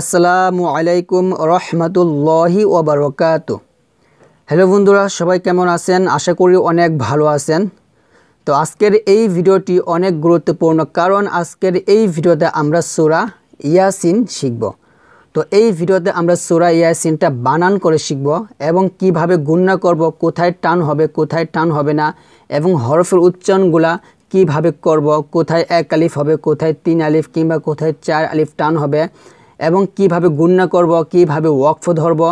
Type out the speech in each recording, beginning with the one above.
আসসালামু আলাইকুম রহমতুল্লাহি ওবরকাত হ্যালো বন্ধুরা সবাই কেমন আছেন আশা করি অনেক ভালো আছেন তো আজকের এই ভিডিওটি অনেক গুরুত্বপূর্ণ কারণ আজকের এই ভিডিওতে আমরা সুরা ইয়াসিন শিখব তো এই ভিডিওতে আমরা সুরা ইয়াসিনটা বানান করে শিখব এবং কিভাবে গুণনা করব কোথায় টান হবে কোথায় টান হবে না এবং হরফের উচ্চারণগুলা কিভাবে করব কোথায় এক আলিফ হবে কোথায় তিন আলিফ কিংবা কোথায় চার আলিফ টান হবে এবং কিভাবে গুণনা করব কিভাবে ওয়াকফ ধরব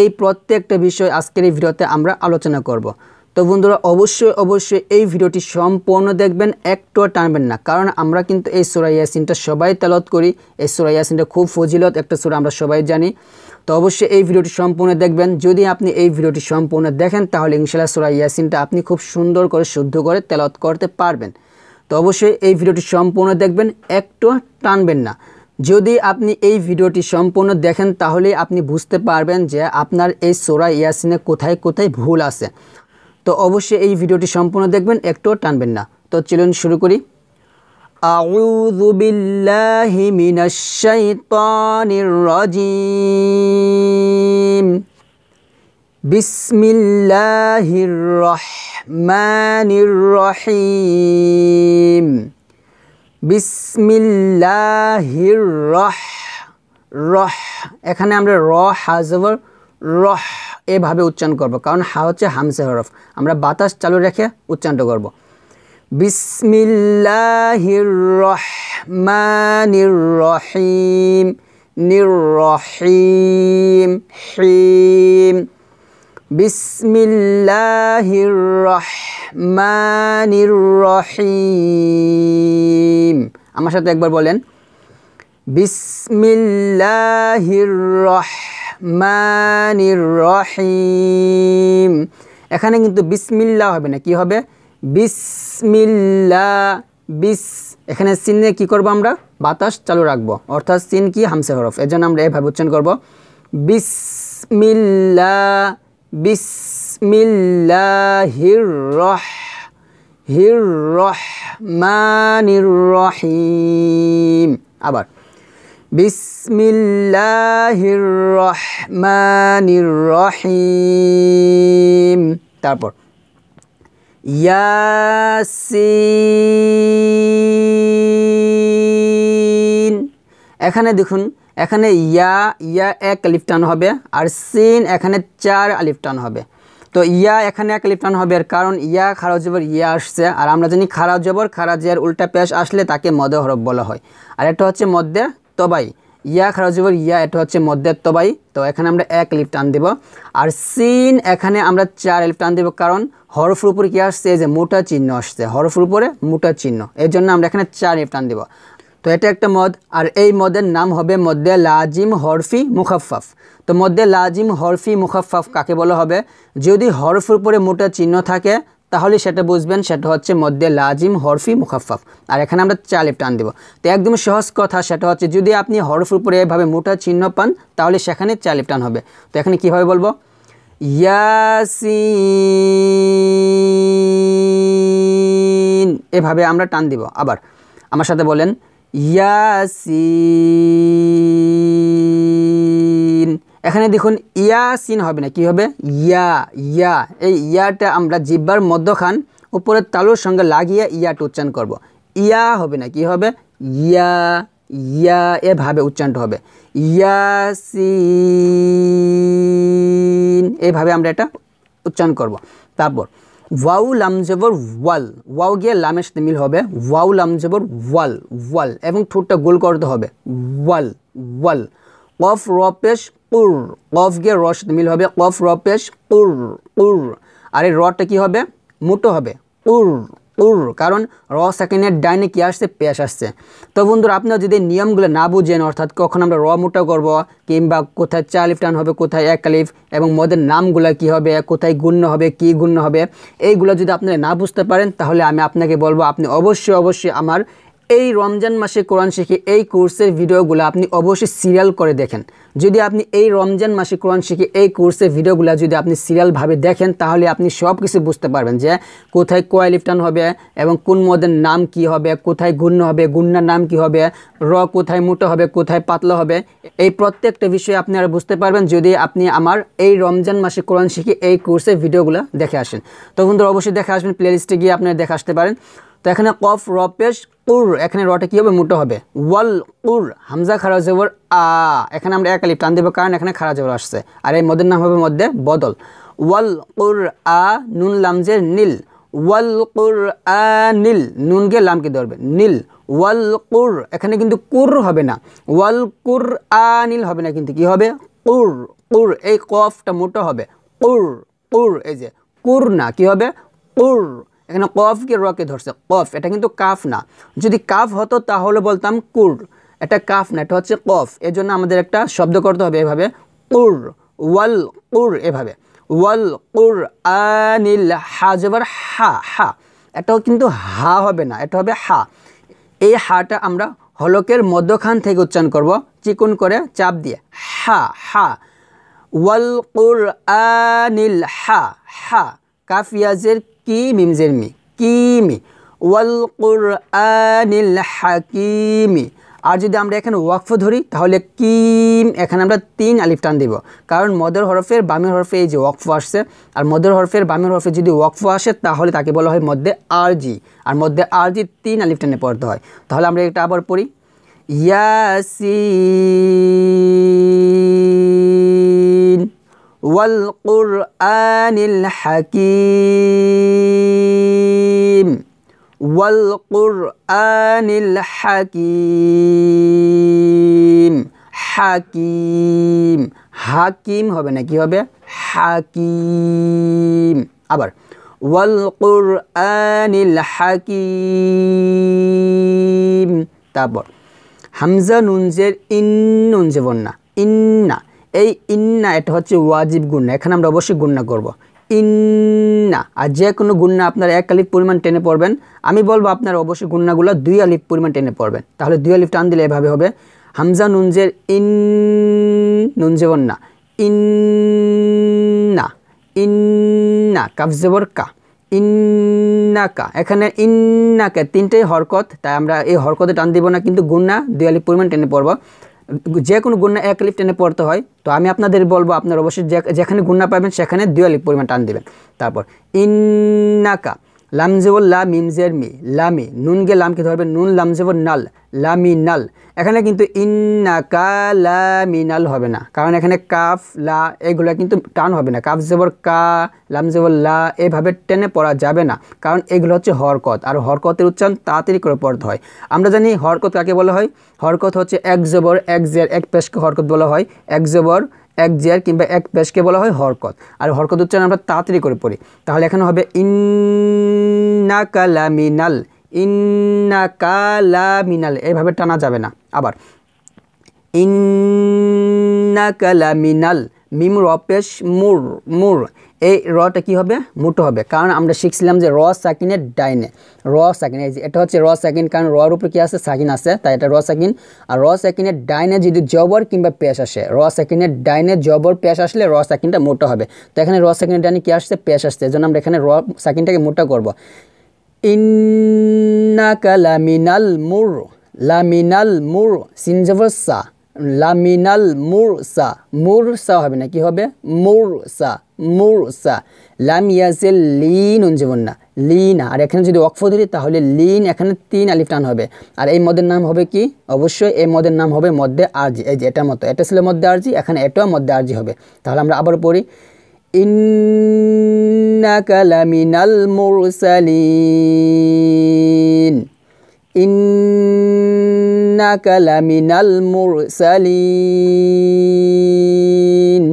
এই প্রত্যেকটা বিষয় আজকের এই ভিডিওতে আমরা আলোচনা করব তো বন্ধুরা অবশ্যই অবশ্যই এই ভিডিওটি সম্পূর্ণ দেখবেন একটু টানবেন না কারণ আমরা কিন্তু এই সুরা ইয়াসিনটা সবাই তেলত করি এই সুরা ইয়াসিনটা খুব ফজিলত একটা সুরা আমরা সবাই জানি তো অবশ্যই এই ভিডিওটি সম্পূর্ণ দেখবেন যদি আপনি এই ভিডিওটি সম্পূর্ণ দেখেন তাহলে ইনশাল্লাহ সুরা ইয়াসিনটা আপনি খুব সুন্দর করে শুদ্ধ করে তেলত করতে পারবেন তো অবশ্যই এই ভিডিওটি সম্পূর্ণ দেখবেন একটু টানবেন না যদি আপনি এই ভিডিওটি সম্পূর্ণ দেখেন তাহলে আপনি বুঝতে পারবেন যে আপনার এই সোরা ইয়াসিনে কোথায় কোথায় ভুল আছে তো অবশ্যই এই ভিডিওটি সম্পূর্ণ দেখবেন একটুও টানবেন না তো চলুন শুরু করি أعوذ রহমানির রহিম বিসমিল্লাহির রহ রহ এখানে আমরা র হাজবর রহ এভাবে উচ্চারণ করব কারণ হা হচ্ছে হামসে হরফ আমরা বাতাস চালু রেখে উচ্চারণ করব বিসমিল্লাহির রহমানির রহিম নির রহিম হিম বিসমিল্লাহির রহমানির রহিম আমার সাথে একবার বলেন বিসমিল্লাহির রহমানির রহিম এখানে কিন্তু বিসমিল্লা হবে না কি হবে বিসমিল্লা বিস এখানে সিনে কি করব আমরা বাতাস চালু রাখবো অর্থাৎ সিন কি হামসে হরফ এর জন্য আমরা এভাবে উচ্চারণ করব বিসমিল্লা বিসমিল্লাহির রহ হির রহমানির রহিম আবার বিসমিল্লাহির রহমানির রহিম তারপর ইয়াসিন এখানে দেখুন এখানে ইয়া ইয়া এক আলিফ হবে আর সিন এখানে চার আলিফ হবে তো ইয়া এখানে এক আলিফ হবে আর কারণ ইয়া খারা জবর ইয়া আসছে আর আমরা জানি খারা জবর খারা জিয়ার উল্টা পেশ আসলে তাকে মদে হরফ বলা হয় আর এটা হচ্ছে মধ্যে তবাই ইয়া খারা জবর ইয়া এটা হচ্ছে মধ্যে তবাই তো এখানে আমরা এক আলিফ দেব আর সিন এখানে আমরা চার আলিফ দেব কারণ হরফের উপরে কী আসছে এই যে মোটা চিহ্ন আসছে হরফের উপরে মোটা চিহ্ন এর জন্য আমরা এখানে চার লিপ্টান দেব তো এটা একটা মদ আর এই মদের নাম হবে মদ্যে লাজিম হরফি মুখাফাফ তো মদ্যে লাজিম হরফি মুখাফাফ কাকে বলা হবে যদি হরফের উপরে মোটা চিহ্ন থাকে তাহলে সেটা বুঝবেন সেটা হচ্ছে মধ্যে লাজিম হরফি মুখাফাফ আর এখানে আমরা চালিপ টান দেব তো একদম সহজ কথা সেটা হচ্ছে যদি আপনি হরফের উপরে এভাবে মোটা চিহ্ন পান তাহলে সেখানে চালিপ টান হবে তো এখানে কীভাবে বলবো ইয়াসি এভাবে আমরা টান দিব আবার আমার সাথে বলেন ইয়াসিন এখানে দেখুন ইয়াসিন হবে না কি হবে ইয়া ইয়া এই ইয়াটা আমরা জিব্বার মধ্যখান উপরের তালুর সঙ্গে লাগিয়ে ইয়াটা উচ্চারণ করব। ইয়া হবে না কি হবে ইয়া ইয়া এভাবে উচ্চারণটা হবে ইয়াসিন এভাবে আমরা এটা উচ্চারণ করব তারপর ওয়াউ লামজেবর ওয়াল ওয়াউ গিয়ে লামের সাথে মিল হবে ওয়াউ লামজেবর ওয়াল ওয়াল এবং ঠোঁটটা গোল করতে হবে ওয়াল ওয়াল কফ রপেশ উর কফ গিয়ে র সাথে মিল হবে কফ রপেশ উর উর আর এই রটা কী হবে মোটো হবে উর উর কারণ র সেকেন্ডের ডাইনে কি আসছে পেশ আসছে তো বন্ধুরা আপনারা যদি নিয়মগুলো না বুঝেন অর্থাৎ কখন আমরা র মোটা করব কিংবা কোথায় লিফ টান হবে কোথায় এক লিফ এবং মদের নামগুলো কি হবে কোথায় গুণ্য হবে কি গুণ্য হবে এইগুলো যদি আপনারা না বুঝতে পারেন তাহলে আমি আপনাকে বলবো আপনি অবশ্যই অবশ্যই আমার এই রমজান মাসে কোরআন শিখে এই কোর্সের ভিডিওগুলো আপনি অবশ্যই সিরিয়াল করে দেখেন যদি আপনি এই রমজান মাসে কোরআন শিখে এই কোর্সের ভিডিওগুলো যদি আপনি সিরিয়ালভাবে দেখেন তাহলে আপনি সব কিছু বুঝতে পারবেন যে কোথায় কোয়ালিফটান হবে এবং কোন মদের নাম কি হবে কোথায় গুণ্য হবে গুণ্যার নাম কি হবে র কোথায় মোটা হবে কোথায় পাতলা হবে এই প্রত্যেকটা বিষয়ে আপনি আর বুঝতে পারবেন যদি আপনি আমার এই রমজান মাসে কোরআন শিখে এই কোর্সের ভিডিওগুলো দেখে আসেন তো অবশ্যই দেখে আসবেন প্লেলিস্টে গিয়ে আপনারা দেখে আসতে পারেন তো এখানে কফ র পেশ কুর এখানে রটা কী হবে মোটো হবে ওয়াল কুর হামজা খারা জবর আ এখানে আমরা এক টান দেবো কারণ এখানে খারা জবর আসছে আর এই মদের নাম হবে মধ্যে বদল ওয়াল কুর আ নুন লামজে নীল ওয়াল কুর আ নীল নুনকে লামকে ধরবে নীল ওয়াল কুর এখানে কিন্তু কুর হবে না ওয়াল কুর আ নীল হবে না কিন্তু কি হবে কুর কুর এই কফটা মোটো হবে কুর কুর এই যে কুর না কি হবে কুর এখানে কফকে রকে ধরছে কফ এটা কিন্তু কাফ না যদি কাফ হতো তাহলে বলতাম কুর এটা কাফ না এটা হচ্ছে কফ এর জন্য আমাদের একটা শব্দ করতে হবে এভাবে কুর ওয়াল কুর এভাবে ওয়াল কুর আনিল হা জবর হা হা এটাও কিন্তু হা হবে না এটা হবে হা এই হাটা আমরা হলকের মধ্যখান থেকে উচ্চারণ করব চিকুন করে চাপ দিয়ে হা হা ওয়াল কুর আনিল হা হা কাফিয়াজের কি মিমজের মি কিমি ওয়াল আনিল হাকিমি আর যদি আমরা এখানে ওয়াকফ ধরি তাহলে কিম এখানে আমরা তিন আলিফ টান দেব কারণ মদের হরফের বামের হরফে এই যে ওয়াকফ আসছে আর মদের হরফের বামের হরফে যদি ওয়াকফ আসে তাহলে তাকে বলা হয় মধ্যে আরজি আর মধ্যে আরজি তিন আলিফ টানে পড়তে হয় তাহলে আমরা এটা আবার পড়ি ইয়াসি والقرآن الحكيم والقرآن الحكيم حكيم হাকিম হবে না কি হবে হাকিম আবার ওয়াল কুরআনিল হাকিম তারপর হামজা নুনজের ইন নুনজে বন্যা ইন্না এই ইন্না এটা হচ্ছে ওয়াজিব গুন্না এখানে আমরা অবশ্যই গুন্না করব। ইন্না আর যে কোনো গুন্না আপনার এক আলিফ পরিমাণ টেনে পড়বেন আমি বলবো আপনার অবশ্যই গুন্নাগুলো দুই আলিফ পরিমাণ টেনে পড়বেন তাহলে দুই আলিফ টান দিলে এভাবে হবে হামজা নুনজের ইন নুনজেবন না ইন্না ইন্না কাফজেবর কা ইন্নাকা এখানে ইন্নাকে তিনটেই হরকত তাই আমরা এই হরকতে টান দিব না কিন্তু গুন্না দুই আলিফ পরিমাণ টেনে পড়ব যে কোনো গুন্না এক লিফ টেনে পড়তে হয় তো আমি আপনাদের বলবো আপনার অবশ্যই যেখানে গুন্না পাবেন সেখানে দুই লিফ পরিমাণ টান দেবেন তারপর ইন্নাকা লামজেবর লা মিমজের মি লামি নুনকে লামকে ধরবে নুন লামজেবর নাল লামি নাল এখানে কিন্তু ইন্না কা লামিনাল হবে না কারণ এখানে কাফ লা এগুলো কিন্তু টান হবে না কাফ জেবর কা লামজেবল লা এভাবে টেনে পড়া যাবে না কারণ এগুলো হচ্ছে হরকত আর হরকতের উচ্চারণ তাড়াতাড়ি করে পড়তে হয় আমরা জানি হরকত কাকে বলা হয় হরকত হচ্ছে এক জেবর এক জের এক পেশকে হরকত বলা হয় এক জেবর এক জেয়ার কিংবা এক পেশকে বলা হয় হরকত আর হরকত উচ্চারণ আমরা তাড়াতাড়ি করে পড়ি তাহলে এখানে হবে ইন্না কালামিনাল ইন্না এইভাবে টানা যাবে না আবার ইন্না মিনাল মিম রপেশ মুর মুর এই রটা কি হবে মোটো হবে কারণ আমরা শিখছিলাম যে র সাকিনের ডাইনে র সাকিন এই এটা হচ্ছে র সাকিন কারণ রর উপরে কী আছে সাকিন আছে তাই এটা র সাকিন আর র সাকিনের ডাইনে যদি জবর কিংবা পেশ আসে র সাকিনের ডাইনে জবর পেশ আসলে র সাকিনটা মোটো হবে তো এখানে র সাকিনের ডাইনে কী আসছে পেশ আসছে এই আমরা এখানে র সাকিনটাকে মোটা করবো ইন্নাকা লামিনাল মুর লামিনাল মুর সিনজবর সা লামিনাল মুরসা মুরসা হবে না কি হবে মুরসা মুরসা লাম ইয়াসিল লিন উঞ্জীবন না লিন আর এখানে যদি অক্ষ ধরি তাহলে লিন এখানে তিন আলিফ টান হবে আর এই মদের নাম হবে কি অবশ্যই এই মদের নাম হবে মধ্যে আর্জি এই যে এটার মতো এটা ছিল মধ্যে আর্জি এখানে এটাও মধ্যে আর্জি হবে তাহলে আমরা আবার পড়ি ইন্নাকালামিনাল লামিনাল মুরসালিন ইন إنك لمن المرسلين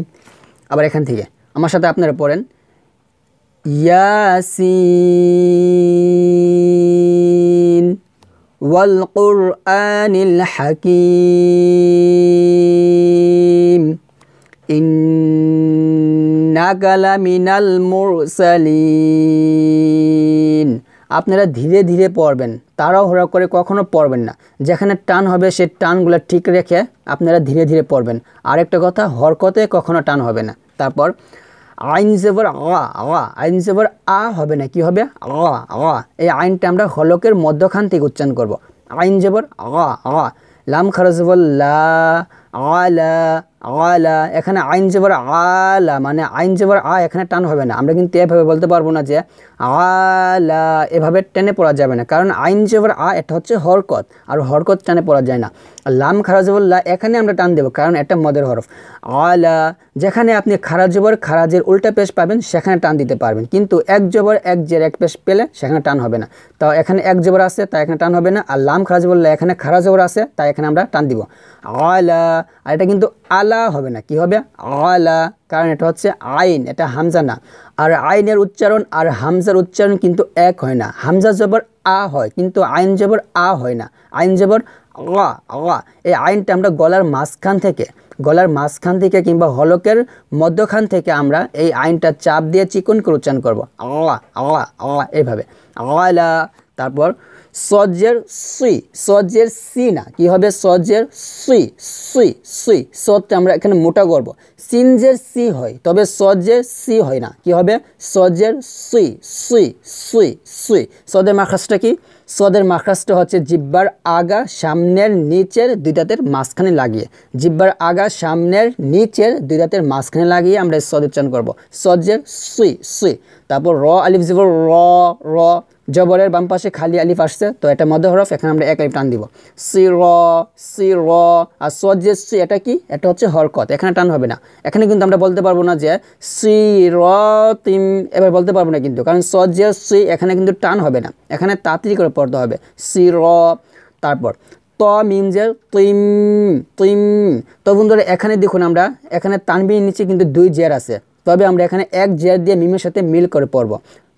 আবার এখান থেকে আমার সাথে আপনারা পড়েন ইয়াসিন ওয়াল কুরআনিল হাকিম إنك لمن المرسلين আপনারা ধীরে ধীরে পড়বেন তারাও হরা করে কখনো পড়বেন না যেখানে টান হবে সে টানগুলো ঠিক রেখে আপনারা ধীরে ধীরে পড়বেন আরেকটা কথা হরকতে কখনো টান হবে না তারপর আইন জেবর আওয়া আইন জেবর আ হবে না কি হবে আওয়া আওয়া এই আইনটা আমরা হলকের মধ্যখান থেকে উচ্চারণ করব আইন জেবর আওয়া আওয়া লাম খরচ বল লা আলা এখানে আইন জবর আলা মানে আইন জবর আ এখানে টান হবে না আমরা কিন্তু এভাবে বলতে পারবো না যে আলা এভাবে টেনে পড়া যাবে না কারণ আইন জবর আ এটা হচ্ছে হরকত আর হরকত টানে পড়া যায় না লাম খারাজবল্লা এখানে আমরা টান দেবো কারণ এটা মদের হরফ আলা যেখানে আপনি খারাজবর খারাজের উল্টা পেশ পাবেন সেখানে টান দিতে পারবেন কিন্তু এক জবর এক জের এক পেশ পেলে সেখানে টান হবে না তো এখানে এক জবর আছে তাই এখানে টান হবে না আর লাম খারাজবল্লা এখানে খারাজবর আছে তাই এখানে আমরা টান দিব আলা আর এটা কিন্তু আলা আলা হবে না কি হবে আলা কারণ এটা হচ্ছে আইন এটা হামজা না আর আইনের উচ্চারণ আর হামজার উচ্চারণ কিন্তু এক হয় না হামজা জবর আ হয় কিন্তু আইন জবর আ হয় না আইন জবর আ এই আইনটা আমরা গলার মাঝখান থেকে গলার মাঝখান থেকে কিংবা হলকের মধ্যখান থেকে আমরা এই আইনটা চাপ দিয়ে চিকন করে উচ্চারণ করবো আ আলা এইভাবে আলা তারপর সজ্জের সুই সজ্জের সি না কী হবে সজ্জের সুই সুই সুই সত্যি আমরা এখানে মোটা করব সিনজের সি হয় তবে সজ্জের সি হয় না কি হবে সজ্জের সুই সুই সুই সুই সদের মাখাসটা কি সদের মাখাসটা হচ্ছে জিব্বার আগা সামনের নিচের দুই দাঁতের মাঝখানে লাগিয়ে জিব্বার আগা সামনের নিচের দুই দাঁতের মাঝখানে লাগিয়ে আমরা সদ উচ্চারণ করবো সজ্জের সুই সুই তারপর র আলিফ জিবর র র জবরের বাম পাশে খালি আলিফ আসছে তো এটা মধ্য হরফ এখানে আমরা এক আলিফ টান দিব সি র সি র আর সি এটা কি এটা হচ্ছে হরকত এখানে টান হবে না এখানে কিন্তু আমরা বলতে পারবো না যে সি র তিম এবার বলতে পারবো না কিন্তু কারণ সজেস সি এখানে কিন্তু টান হবে না এখানে তাড়াতাড়ি করে পড়তে হবে সি র তারপর ত মিম যে তিম তিম তো বন্ধুরা এখানে দেখুন আমরা এখানে তানবির নিচে কিন্তু দুই জের আছে তবে আমরা এখানে এক জের দিয়ে মিমের সাথে মিল করে পড়বো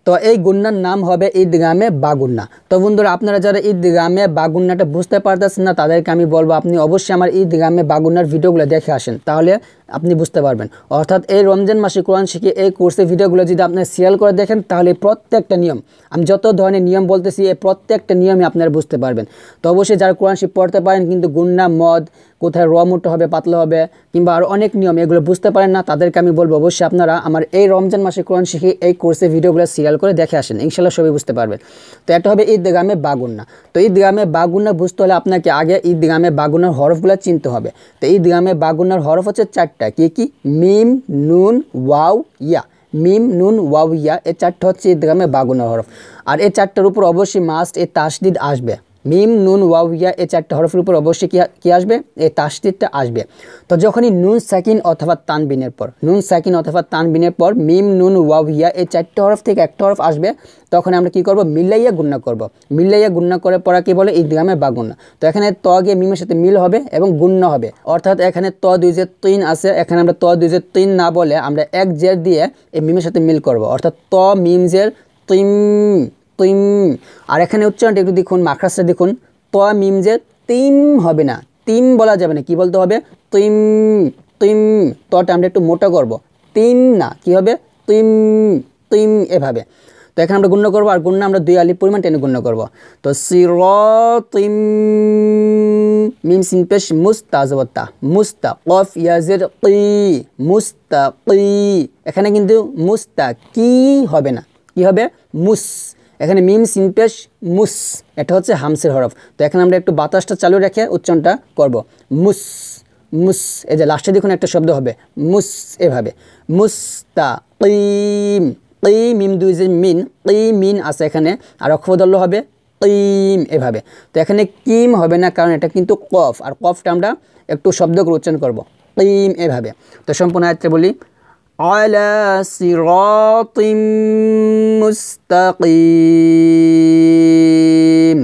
তো এই গুন্নার নাম হবে ঈদগামে বাগুন্না তো বন্ধুরা আপনারা যারা ঈদগামে বাগুন্নাটা বুঝতে পারতেছেন না তাদেরকে আমি বলবো আপনি অবশ্যই আমার ঈদগামে বাগুন্নার ভিডিওগুলো দেখে আসেন তাহলে আপনি বুঝতে পারবেন অর্থাৎ এই রমজান মাসে কোরআন শিখে এই কোর্সের ভিডিওগুলো যদি আপনি সিরিয়াল করে দেখেন তাহলে প্রত্যেকটা নিয়ম আমি যত ধরনের নিয়ম বলতেছি এই প্রত্যেকটা নিয়মই আপনারা বুঝতে পারবেন তো অবশ্যই যারা কোরআন শিখ পড়তে পারেন কিন্তু গুন্ডা মদ কোথায় র মোটো হবে পাতলা হবে কিংবা আর অনেক নিয়ম এগুলো বুঝতে পারেন না তাদেরকে আমি বলবো অবশ্যই আপনারা আমার এই রমজান মাসে কোরআন শিখে এই কোর্সে ভিডিওগুলো সিরিয়াল করে দেখে আসেন ইনশাল্লাহ সবই বুঝতে পারবেন তো এটা হবে ঈদ গ্রামে বাগুন্না তো ঈদ গ্রামে বাগুন্না বুঝতে হলে আপনাকে আগে ঈদ গ্রামে বাগুনার হরফগুলো চিনতে হবে তো ঈদ গ্রামে বাগুনার হরফ হচ্ছে চারটি চারটা কি কি মিম নুন ওয়াও ইয়া মিম নুন ওয়াও ইয়া এ চারটা হচ্ছে ঈদগামে বাগুনা হরফ আর এই চারটার উপর অবশ্যই মাস্ট এ তাসদিদ আসবে মিম নুন ইয়া এই চারটা হরফের উপর অবশ্যই কী আসবে এই তাসদিরটা আসবে তো যখনই নুন সাকিন অথবা তানবিনের পর নুন সাকিন অথবা তানবিনের পর মিম নুন ইয়া এই চারটে হরফ থেকে একটা হরফ আসবে তখন আমরা কি করব মিলাইয়া গুণনা করব মিলাইয়া গুণনা করে পড়া কি বলে ইদগামে বা গুণনা তো এখানে ত গিয়ে মিমের সাথে মিল হবে এবং গুন্না হবে অর্থাৎ এখানে ত দুই যে তিন আছে এখানে আমরা ত দুই যে তিন না বলে আমরা এক জের দিয়ে এই মিমের সাথে মিল করব অর্থাৎ ত মিম জের তিম তৈম আর এখানে উচ্চারণটা একটু দেখুন মাখরাসটা দেখুন ত মিম যে তিন হবে না তিন বলা যাবে না কি বলতে হবে তৈম তৈম তটা আমরা একটু মোটা করব তিন না কি হবে তৈম তৈম এভাবে তো এখানে আমরা গুণ্য করবো আর গুণ্য আমরা দুই আলির পরিমাণ টেনে গুণ্য করবো তো সির তিম মিম সিন পেশ মুস্তা জবত্তা মুস্তা কফ ইয়াজের কি মুস্তা কি এখানে কিন্তু মুস্তা কি হবে না কি হবে মুস এখানে মিম সিনপেশ মুস এটা হচ্ছে হামসের হরফ তো এখানে আমরা একটু বাতাসটা চালু রেখে উচ্চারণটা করব মুস মুস এই যে লাস্টে দেখুন একটা শব্দ হবে মুস এভাবে মুস্তা কিম কই মিম দুই যে মিন কই মিন আছে এখানে আর অক্ষরদল্য হবে কিম এভাবে তো এখানে কিম হবে না কারণ এটা কিন্তু কফ আর কফটা আমরা একটু শব্দ করে উচ্চারণ করবো কিম এভাবে তো সম্পূর্ণ আয়ত্রে বলি على صراط مستقيم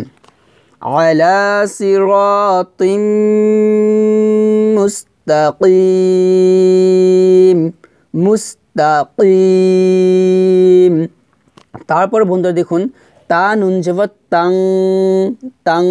على صراط مستقيم مستقيم তারপর বন্ধুরা দেখুন তা নুনজেবা তাং তাং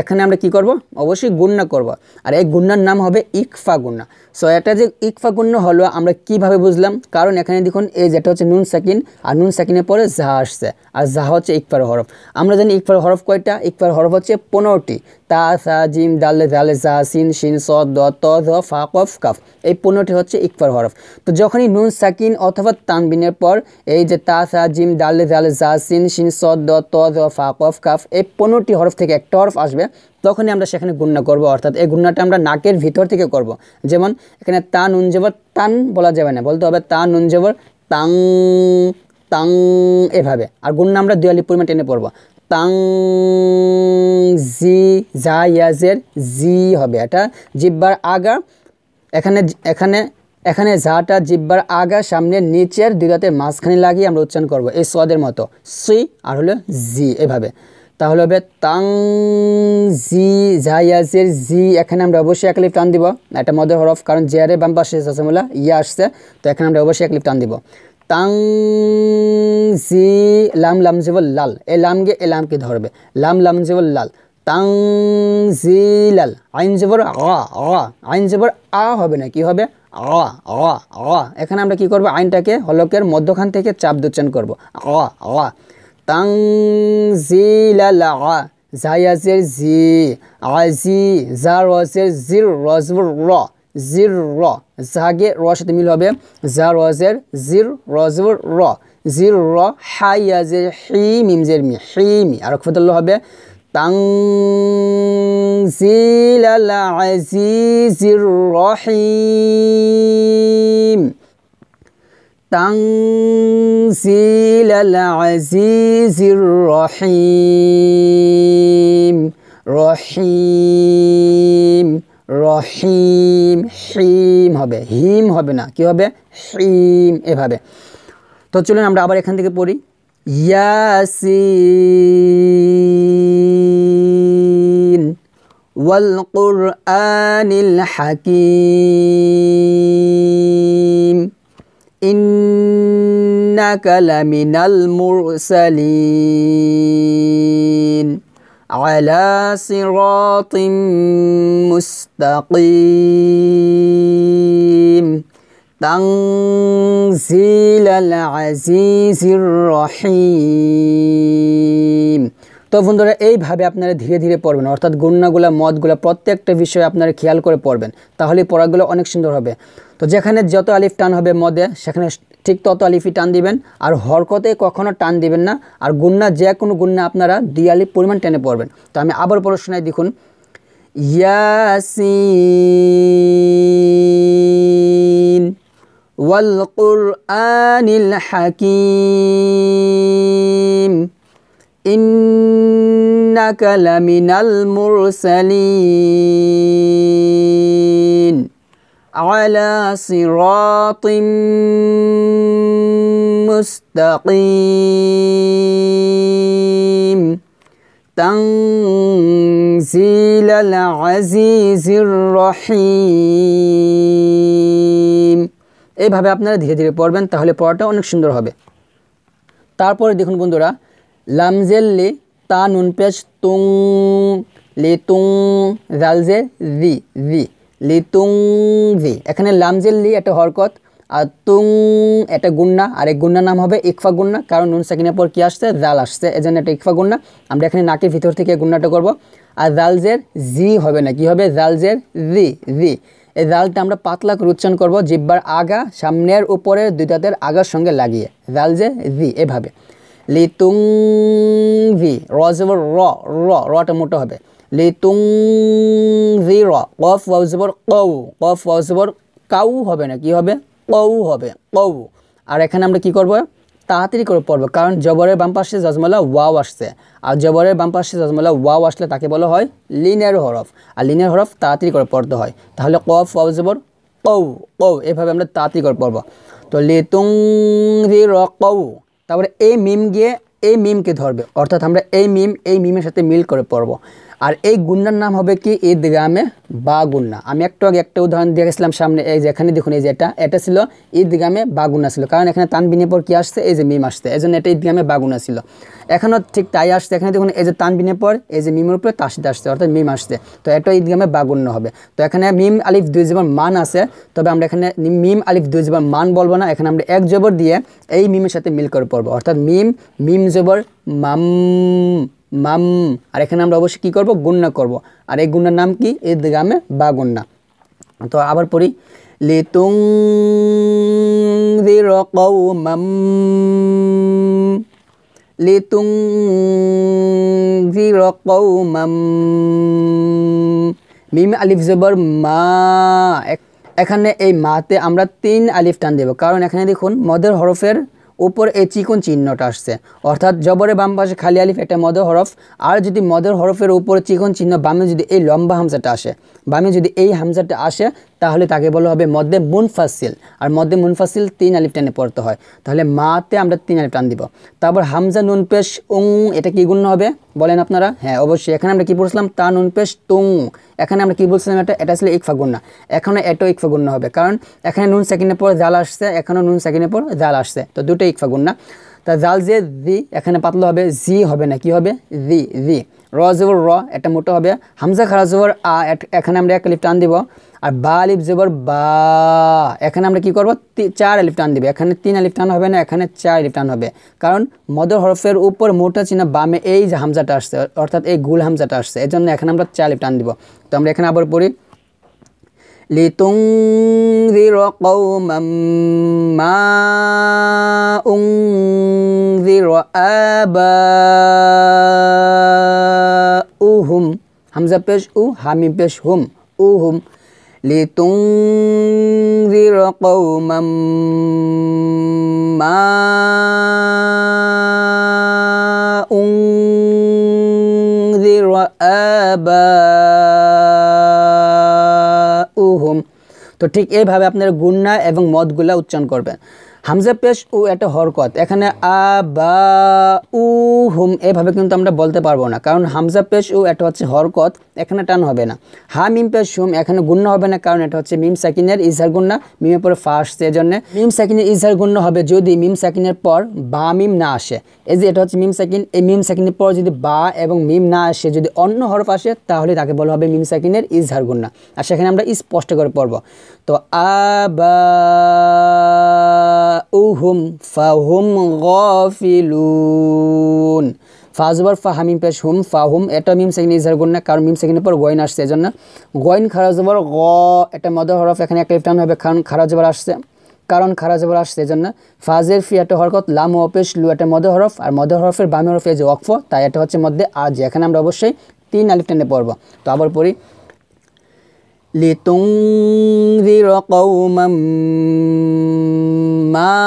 এখানে আমরা কি করব অবশ্যই গুন্না করব আর এই গুন্নার নাম হবে ইকফা গুন্না সো এটা যে ইকফাকুন্য হলো আমরা কিভাবে বুঝলাম কারণ এখানে দেখুন এই যেটা হচ্ছে নুন সাকিন আর নুন সাকিনের পরে জাহা আসছে আর জাহা হচ্ছে ইকফার হরফ আমরা জানি ইকফার হরফ কয়টা ইকফার হরফ হচ্ছে পনেরোটি তা সা জিম দালে দালে জা সিন সিন স দ ত ধ ফা কফ কফ এই পনেরোটি হচ্ছে ইকফার হরফ তো যখনই নুন সাকিন অথবা তানবিনের পর এই যে তা সা জিম দালে দালে জা সিন সিন স দ ত ধ ফা কফ কফ এই পনেরোটি হরফ থেকে একটা হরফ আসবে তখনই আমরা সেখানে গুন্না করব অর্থাৎ এই গুন্নাটা আমরা নাকের ভিতর থেকে করব। যেমন এখানে তা নুনজেবর তান বলা যাবে না বলতে হবে তা নুনজেবর তাং তাং এভাবে আর গুন্না আমরা দুয়ালি পরিমাণ টেনে পড়ব তাং জি যা ইয়াজের জি হবে এটা জিব্বার আগা এখানে এখানে এখানে ঝাটা জিব্বার আগা সামনে নিচের দুই দাঁতের মাঝখানে লাগিয়ে আমরা উচ্চারণ করব এই সদের মতো সি আর হলো জি এভাবে তাহলে হবে তাং জি জাহাইয়াজের জি এখানে আমরা অবশ্যই একলিপ টান দিব এটা মদের হরফ কারণ জিয়ারে বাম পাশে সাসমুল্লা ইয়া আসছে তো এখানে আমরা অবশ্যই একলিপ টান দিব তাং জি লাম লাম জিবল লাল এ গে এ লামকে ধরবে লাম লাম জিবল লাল তাং জি লাল আইন জিবর আ আইন জিবর আ হবে না কি হবে আ এখানে আমরা কি করব আইনটাকে হলকের মধ্যখান থেকে চাপ দুচ্ছেন করব আ তাং জি লা জায়াজের জি আজি জা রসের জির রজবুর র জির র জাগে র সাথে মিল হবে জা রজের জির রজবুর র জির র হাইয়াজের হি মিমজের মি হি মি আর ফতল্ল হবে তাং জিল আজিজির রহিম تنزيل العزيز الرحيم রহিম রহিম হিম হবে হিম হবে না কি হবে হিম এভাবে তো চলুন আমরা আবার এখান থেকে পড়ি ইয়াসিন ওয়াল কুরআনিল হাকিম إنك لمن المرسلين على صراط مستقيم تنزيل العزيز الرحيم তো বন্ধুরা এইভাবে আপনারা ধীরে ধীরে পড়বেন অর্থাৎ গুণাগুলা মদগুলা প্রত্যেকটা বিষয়ে আপনারা খেয়াল করে পড়বেন তাহলে পড়াগুলো অনেক সুন্দর হবে তো যেখানে যত আলিফ টান হবে মদে সেখানে ঠিক তত আলিফই টান দিবেন আর হরকতে কখনো টান দিবেন না আর গুন্না যে কোনো গুন্না আপনারা দুই আলিফ পরিমাণ টেনে পড়বেন তো আমি আবার পড়াশোনায় দেখুন ইয়াসিন ওয়াল কুরআনিল হাকিম ইন্নাকা লামিনাল على صراط مستقيم تنزيل العزيز الرحيم এভাবে আপনারা ধীরে ধীরে পড়বেন তাহলে পড়াটা অনেক সুন্দর হবে তারপরে দেখুন বন্ধুরা লামজেল্লি তা নুন পেশ তুং লে তুং জালজে রি রি লিতুংজি এখানে লামজেল লি একটা হরকত আর তুং একটা গুন্না আর এক গুন্না নাম হবে ইকফা গুন্না কারণ নুন সাকিনের পর কী আসছে জাল আসছে এজন্য একটা ইকফা গুন্না আমরা এখানে নাকের ভিতর থেকে গুন্নাটা করব আর জালজের জি হবে না কি হবে জালজের জি জি এই জালটা আমরা পাতলা করে উচ্চারণ করবো জিব্বার আগা সামনের উপরে দুই দাঁতের আগার সঙ্গে লাগিয়ে জালজে জি এভাবে লিতুং ভি র র রটা মোটো হবে লিতুংজির কফ ওয়াউজবর কৌ কফ ওয়াউজবর কাউ হবে না কি হবে কৌ হবে কৌ আর এখানে আমরা কি করব তাড়াতাড়ি করে পড়বো কারণ জবরের বাম জজমলা ওয়াও আসছে আর জবরের বাম জজমলা ওয়াও আসলে তাকে বলা হয় লিনের হরফ আর লিনের হরফ তাড়াতাড়ি করে পড়তে হয় তাহলে কফ ওয়াও জবর কৌ কৌ এভাবে আমরা তাড়াতাড়ি করে পড়বো তো লিতুংজির কৌ তারপরে এই মিম গিয়ে এই মিমকে ধরবে অর্থাৎ আমরা এই মিম এই মিমের সাথে মিল করে পড়বো আর এই গুন্ডার নাম হবে কি ঈদ গ্রামে বা গুন্না আমি একটু আগে একটা উদাহরণ দিয়ে গেছিলাম সামনে এই যেখানে দেখুন এই যে এটা এটা ছিল ঈদ গ্রামে বাগুনা ছিল কারণ এখানে তানবিনের পর কি আসছে এই যে মিম আসছে এই জন্য এটা ঈদ গ্রামে বাগুনা ছিল এখানেও ঠিক তাই আসছে এখানে দেখুন এই যে তানবিনের পর এই যে মিমের উপরে তাসিদ আসছে অর্থাৎ মিম আসছে তো এটা ঈদ গ্রামে বাগুন্য হবে তো এখানে মিম আলিফ দুই জীবন মান আছে তবে আমরা এখানে মিম আলিফ দুই জীবন মান বলবো না এখানে আমরা এক জবর দিয়ে এই মিমের সাথে মিল করে পড়বো অর্থাৎ মিম মিম জবর মাম মাম আর এখানে আমরা অবশ্যই কী করবো গুন্না করব আর এই গুন্নার নাম কি এ গ্রামে বা গুন্না তো আবার পড়ি লিতুং কৌমাম লিতুং কৌমাম মিম আলিফ জবর মা এখানে এই মাতে আমরা তিন আলিফ টান দেব কারণ এখানে দেখুন মদের হরফের উপর এই চিকন চিহ্নটা আসছে অর্থাৎ জবরে বাম পাশে খালি আলিফ এটা মদর হরফ আর যদি মদর হরফের উপর চিকন চিহ্ন বামে যদি এই লম্বা হামজাটা আসে বামে যদি এই হামজাটা আসে তাহলে তাকে বলা হবে মধ্যে মুনফাসিল আর মধ্যে মুনফাসিল তিন আলিফ টানে পড়তে হয় তাহলে মাতে আমরা তিন আলিফ টান দিব তারপর হামজা নুন পেশ উং এটা কি গুণ হবে বলেন আপনারা হ্যাঁ অবশ্যই এখানে আমরা কি পড়ছিলাম তা নুন পেশ তুং এখানে আমরা কি বলছিলাম এটা এটা আসলে ইকফা না এখানে এটাও ইকফা হবে কারণ এখানে নুন সেকেন্ডের পর জাল আসছে এখনও নুন সেকেন্ডের পর জাল আসছে তো দুটো ইকফা না তা জাল যে জি এখানে পাতলো হবে জি হবে না কি হবে জি জি র জবর র এটা মোটো হবে হামজা খারাজ আ এখানে আমরা এক লিফ টান দিব আর বা আলিফ জবর বা এখানে আমরা কি করব চার আলিফ টান দেবে এখানে তিন আলিফ টান হবে না এখানে চার আলিফ টান হবে কারণ মদর হরফের উপর মোটা চিহ্ন বামে এই যে হামজাটা আসছে অর্থাৎ এই গুল হামজাটা আসছে এর জন্য এখানে আমরা চার আলিফ টান দিব তো আমরা এখানে আবার পড়ি لتنذر قوما উ أنذر آباؤهم همزة উ أو حميم لتنذر قوما ما أنذر آباؤهم তো ঠিক এইভাবে আপনারা গুন্না এবং মদগুলা উচ্চারণ করবেন হামজা পেশ ও একটা হরকত এখানে আ বা উ হুম এভাবে কিন্তু আমরা বলতে পারবো না কারণ হামজা পেশ ও একটা হচ্ছে হরকত এখানে টান হবে না হা মিম পেশ হুম এখানে গুণ্য হবে না কারণ এটা হচ্ছে মিম সাকিনের ইজহার গুণ্না মিমের পরে ফার্স্ট আসছে এজন্য মিম সাকিনের ইজহার গুণ্য হবে যদি মিম সাকিনের পর বা মিম না আসে এই যে এটা হচ্ছে মিম সাকিন এই মিম সাকিনের পর যদি বা এবং মিম না আসে যদি অন্য হরফ আসে তাহলে তাকে বলা হবে মিম সাকিনের ইজহার গুণ্না আর সেখানে আমরা স্পষ্ট করে পড়বো তো আ বা জাউহুম ফাহুম গফিলুন ফাজবার ফা হামিম পেশ হুম ফা হুম এটা মিম সেখানে ইজহার গুণ না কারণ মিম সেখানে পর গয়ন আসছে এজন্য গয়ন খারা জবর গ এটা মদ হরফ এখানে এক লিফটান হবে কারণ খারা আসছে কারণ খারা আসছে এজন্য ফাজের ফি একটা হরকত লাম অপেশ লু এটা মদ হরফ আর মদ হরফের বামে হরফ এই যে অকফ তাই এটা হচ্ছে মধ্যে আজ এখানে আমরা অবশ্যই তিন আলিফটানে পড়বো তো আবার পড়ি لتنذر قوما ما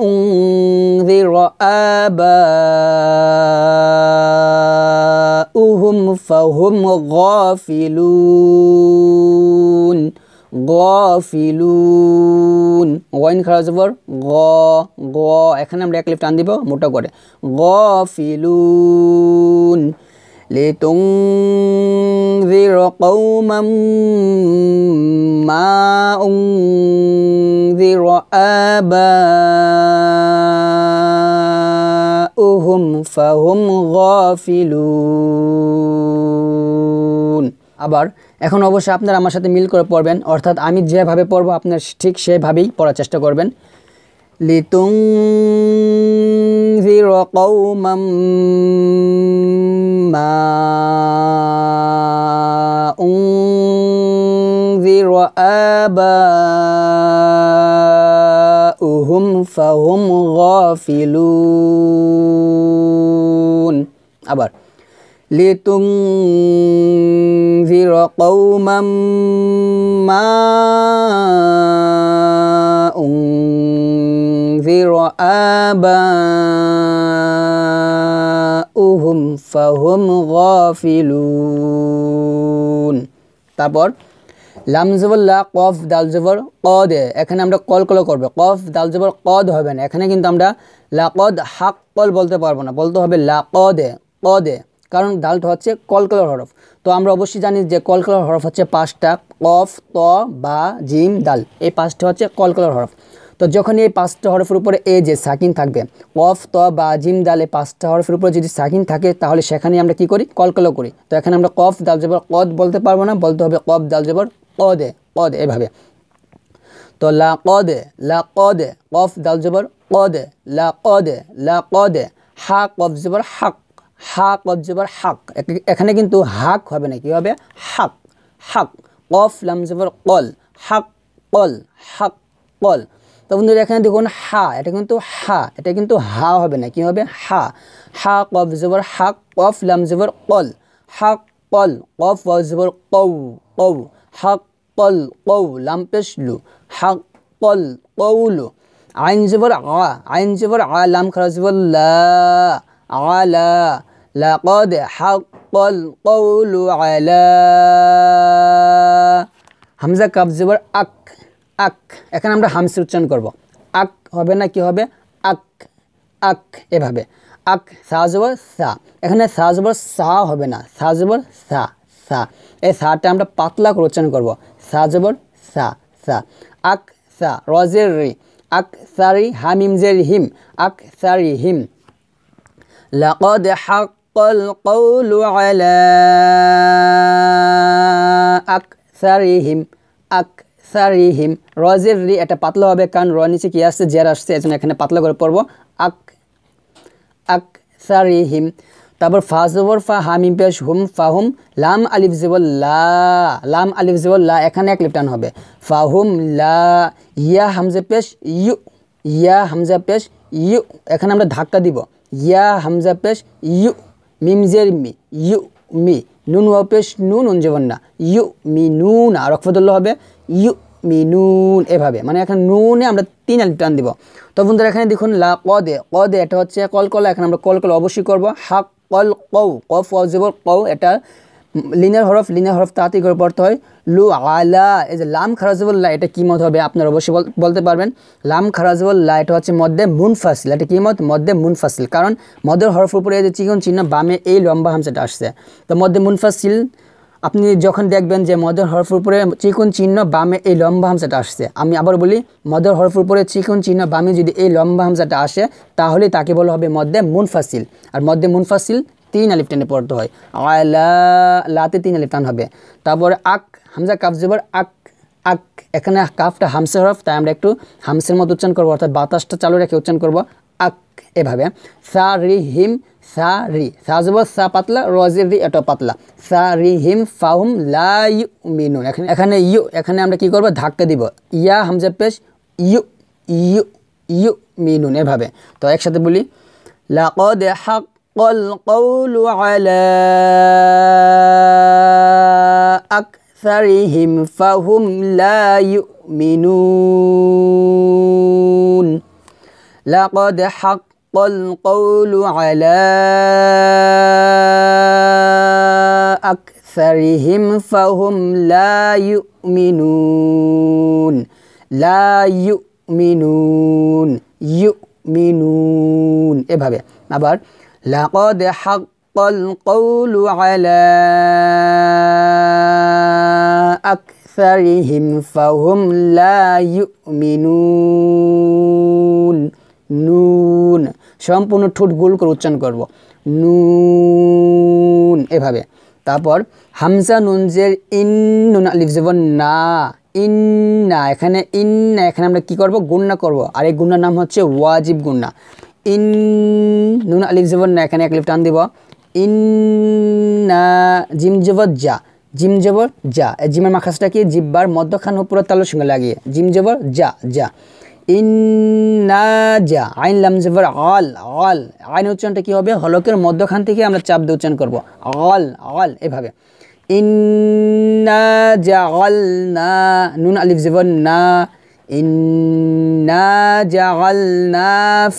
انذر اباؤهم فهم غافلون غافلون وين خلاص بور غا غا اخنا نعمل اكليف تاندي بو موتا غور غافلون لتنذر قوما ما أنذر آباؤهم فهم غافلون আবার এখন অবশ্যই আপনারা আমার সাথে মিল করে পড়বেন অর্থাৎ আমি যেভাবে পড়বো আপনার ঠিক সেভাবেই পড়ার চেষ্টা করবেন لتنذر قوما ما أنذر آباؤهم فهم غافلون أبر لتنذر قوما ما أنذر آباؤهم فهم غافلون তারপর লাম লা কফ দালজবর জবর কদ এখানে আমরা কল কল করবো কফ দালজবর কদ হবে না এখানে কিন্তু আমরা লাকদ হাক কল বলতে পারবো না বলতে হবে লাকদে কদে কারণ ডালটা হচ্ছে কলকলার হরফ তো আমরা অবশ্যই জানি যে কলকলার হরফ হচ্ছে পাঁচটা কফ ত বা জিম ডাল এই পাঁচটা হচ্ছে কলকলার হরফ তো যখন এই পাঁচটা হরফের উপরে এ যে সাকিন থাকবে কফ ত বা জিম ডাল এই পাঁচটা হরফের উপরে যদি সাকিন থাকে তাহলে সেখানে আমরা কি করি কলকলো করি তো এখানে আমরা কফ ডাল জবর কদ বলতে পারবো না বলতে হবে কফ ডাল জবর কদে কদ এভাবে তো লা কদে লা কদে কফ ডাল জবর কদে লা কদে লা কদে হা কফ জবর হাক হাক অবজেবার হাক এখানে কিন্তু হাক হবে না কি হবে হাক হাক কফ লামজেবার কল হাক কল হাক কল তো বন্ধুরা এখানে দেখুন হা এটা কিন্তু হা এটা কিন্তু হা হবে না কি হবে হা হা কফ জবর হাক কফ লাম কল হাক কল কফ জবর কৌ কৌ হাক কল কৌ লাম পেশলু হাক কল কৌলু আইন জবর আ আইন আ লাম খরা জবর লা আলা لقد حق القول على হামজা কাপ জবর আক আক এখানে আমরা হামসে উচ্চারণ করব আক হবে না কি হবে আক আক এভাবে আক সা জবর সা এখানে সা জবর সা হবে না সা জবর সা সা এই সাটা আমরা পাতলা করে উচ্চারণ করবো সা জবর সা সা আক সা রজের রি আক সারি হামিমজের হিম আক সারি হিম লাকদ হাক حق القول على আকসারিহিম আকসারিহিম রজের রি এটা পাতলা হবে কারণ র নিচে কী আসছে জের আসছে এজন্য এখানে পাতলা করে পড়ব আক আকসারিহিম তারপর ফা জবর ফা হামিম পেশ হুম ফাহুম লাম আলিফ জবর লা লাম আলিফ জবর লা এখানে এক লিপটান হবে ফাহুম লা ইয়া হামজা পেশ ইউ ইয়া হামজা পেশ ইউ এখানে আমরা ধাক্কা দিব ইয়া হামজা পেশ ইউ মিমজের মি ইউ মি নুন অপেশ নুন অঞ্জবন না ইউ মি নুন আর রকফতুল্লাহ হবে ইউ মি নুন এভাবে মানে এখানে নুনে আমরা তিন আলি টান দিব তো বন্ধুরা এখানে দেখুন লা কদে কদে এটা হচ্ছে কলকলা এখন আমরা কলকলা অবশ্যই করবো হা কল কৌ কফ অজবর কৌ এটা লিনার হরফ লিনার হরফ তাঁতি করে পড়তে হয় লু আলা এই যে লাম খারাজবুল্লাহ এটা কী মত হবে আপনারা অবশ্যই বলতে পারবেন লাম খারাজবুল্লাহ এটা হচ্ছে মধ্যে মুনফাসিল এটা কী মত মধ্যে মুনফাসিল কারণ মধ্যের হরফ উপরে এই যে চিকন চিহ্ন বামে এই লম্বা হামসাটা আসছে তো মধ্যে মুনফাসিল আপনি যখন দেখবেন যে মদের হরফ উপরে চিকন চিহ্ন বামে এই লম্বা হামসাটা আসছে আমি আবার বলি মদের হরফ উপরে চিকন চিহ্ন বামে যদি এই লম্বা হামসাটা আসে তাহলে তাকে বলা হবে মধ্যে মুনফাসিল আর মধ্যে মুনফাসিল তিন আলিফ টেনে পড়তে হয় আয়লা লাতে তিন আলিফ টান হবে তারপরে আক হামজা কাফ জবর আক আক এখানে কাফটা হামসে হরফ তাই আমরা একটু হামসের মতো উচ্চারণ করবো অর্থাৎ বাতাসটা চালু রেখে উচ্চারণ করবো আক এভাবে সা রি হিম সা রি সা জব সা পাতলা রজি রি এটা পাতলা সা রি হিম ফাহুম লা ইউ মিনুন এখানে এখানে ইউ এখানে আমরা কি করব ধাক্কা দিব ইয়া হামজা পেশ ইউ ইউ ইউ মিনুন এভাবে তো একসাথে বলি লাকদ হাক القول على أكثرهم فهم لا يؤمنون لقد حق القول على أكثرهم فهم لا يؤمنون لا يؤمنون يؤمنون এভাবে আবার لقد حق القول على أكثرهم فهم لا يؤمنون নুন সম্পূর্ণ ঠোঁট গোল করে উচ্চারণ করব নুন এভাবে তারপর হামসা নুনজের ইন নুন আলিফ জীবন না ইন না এখানে ইন না এখানে আমরা কী করবো গুন্না করবো আর এই গুন্নার নাম হচ্ছে ওয়াজিব গুন্না ইন নুন আলিফ জবর না এখানে এক লিফ টান দিব ইন না জিম জব যা জিম জব যা জিমের মাখাসটা কি জিব্বার মধ্যখান উপর তালুর সঙ্গে লাগিয়ে জিম জব যা যা ইন না যা আইন লাম জবর আল আল আইন উচ্চারণটা কী হবে হলকের মধ্যখান থেকে আমরা চাপ দিয়ে উচ্চারণ করবো আল আল এভাবে ইন্না যা আল না নুন আলিফ জবর না ইন্না জাগালনা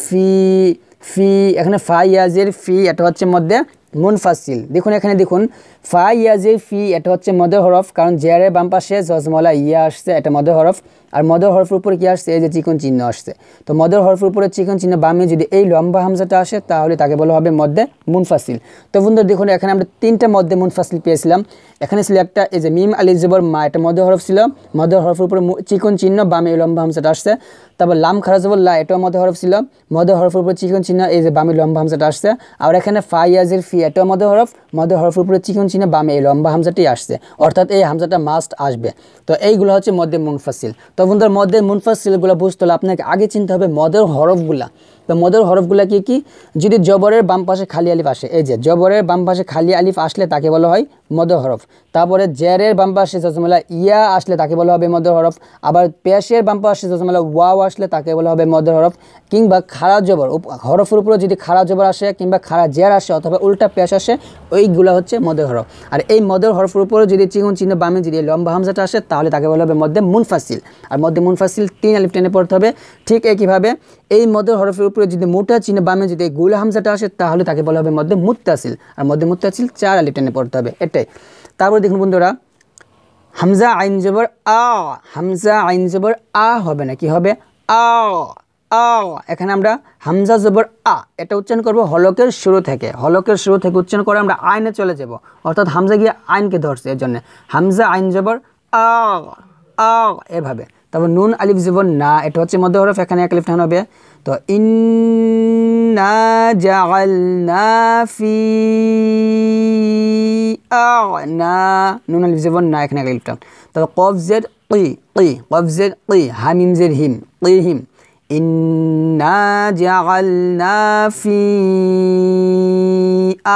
ফি ফি এখানে ফাইয়াজের ফি এটা হচ্ছে মধ্যে ফাসিল দেখুন এখানে দেখুন ফাইয়াজের ফি এটা হচ্ছে মধ্যে হরফ কারণ জেয়ারের বাম পাশে জজমলা ইয়া আসছে এটা মধ্যে হরফ আর মদর হরফের উপরে কি আসছে এই যে চিকন চিহ্ন আসছে তো মদর হরফের উপরে চিকন চিহ্ন বামে যদি এই লম্বা হামজাটা আসে তাহলে তাকে বলা হবে মধ্যে মুনফাসিল তো বন্ধু দেখুন এখানে আমরা তিনটা মধ্যে মুনফাসিল পেয়েছিলাম এখানে ছিল একটা এই যে মিম আলি জবর মা এটা মদর হরফ ছিল মদর হরফের উপরে চিকন চিহ্ন বামে এই লম্বা হামজাটা আসছে তারপর লাম খারাজ লা এটাও মদর হরফ ছিল মদর হরফের উপরে চিকন চিহ্ন এই যে বামে লম্বা হামজাটা আসছে আর এখানে ফাইয়াজের ফি এটাও মদর হরফ মদর হরফের উপরে চিকন চিহ্ন বামে এই লম্বা হামজাটি আসছে অর্থাৎ এই হামজাটা মাস্ট আসবে তো এইগুলো হচ্ছে মধ্যে মুনফাসিল তো তো বন্ধুরা মদের মুনফাসিলগুলো বুঝতে হলে আপনাকে আগে চিনতে হবে মদের হরফগুলা তো মদের হরফগুলা কি কি যদি জবরের বাম পাশে খালি আলিফ আসে এই যে জবরের বাম পাশে খালি আলিফ আসলে তাকে বলা হয় মদের হরফ তারপরে জেরের বাম পাশে জজমেলা ইয়া আসলে তাকে বলা হবে মদের হরফ আবার পেশের বাম পাশে জজমেলা ওয়াও আসলে তাকে বলা হবে মদের হরফ কিংবা খারা জবর হরফের উপরে যদি খারা জবর আসে কিংবা খারা জের আসে অথবা উল্টা পেশ আসে ওইগুলো হচ্ছে মদের হরফ আর এই মদের হরফের উপরে যদি চিকুন চিহ্ন বামে যদি লম্বা হামজাটা আসে তাহলে তাকে বলা হবে মধ্যে মুনফাসিল আর মধ্যে মুনফাসিল তিন আলিফ টেনে পড়তে হবে ঠিক একইভাবে এই মদের হরফের উপরে যদি মোটা চিনে বামে যদি এই গুল হামজাটা আসে তাহলে তাকে বলা হবে মধ্যে মুত্তাসিল আর মধ্যে মুত্তাসিল চার আলি টেনে পড়তে হবে এটাই তারপরে দেখুন বন্ধুরা হামজা আইন জবর আ হামজা আইন জবর আ হবে না কি হবে আ এখানে আমরা হামজা জবর আ এটা উচ্চারণ করব হলকের শুরু থেকে হলকের শুরু থেকে উচ্চারণ করে আমরা আইনে চলে যাব অর্থাৎ হামজা গিয়ে আইনকে ধরছে এর জন্য হামজা আইন জবর আ এভাবে তারপর নুন আলিফ জীবন না এটা হচ্ছে মধ্য হরফ এখানে এক লিফটান হবে তো ইন্না জাগালনা ফি আগনা নুন আলিফ জীবন না এখানে এক লিফটান তারপর কফ জেড কি কি কফ জেড কি হামিম জেড হিম কি হিম ইন্না জাগালনা ফি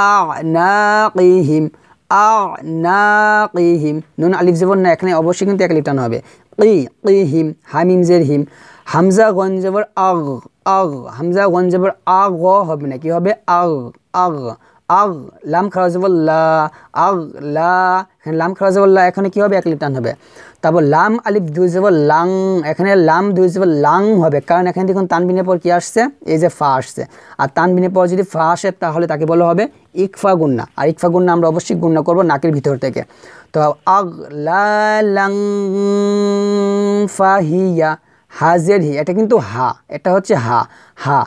আগনাকিহিম আগনাকিহিম নুন আলিফ জীবন না এখানে অবশ্যই কিন্তু এক লিফটান হবে কি হিম হামিম জের হিম হামজা গঞ্জবর আগ আগ হামজা গঞ্জবর আগ হবে না কি হবে আগ আগ আগ লাম খারাজ লা আগ লা এখানে লাম খারাজ লা এখানে কী হবে এক লিপ টান হবে তারপর লাম আলিফ দুই যাব লাং এখানে লাম দুই যাব লাং হবে কারণ এখানে দেখুন তানবিনের পর কি আসছে এই যে ফা আসছে আর তানবিনের পর যদি ফা আসে তাহলে তাকে বলা হবে ইকফা গুন্না আর ইকফা গুন্না আমরা অবশ্যই গুন্না করবো নাকের ভিতর থেকে তো ফাহিয়া হাজের হি এটা কিন্তু হা এটা হচ্ছে হা হা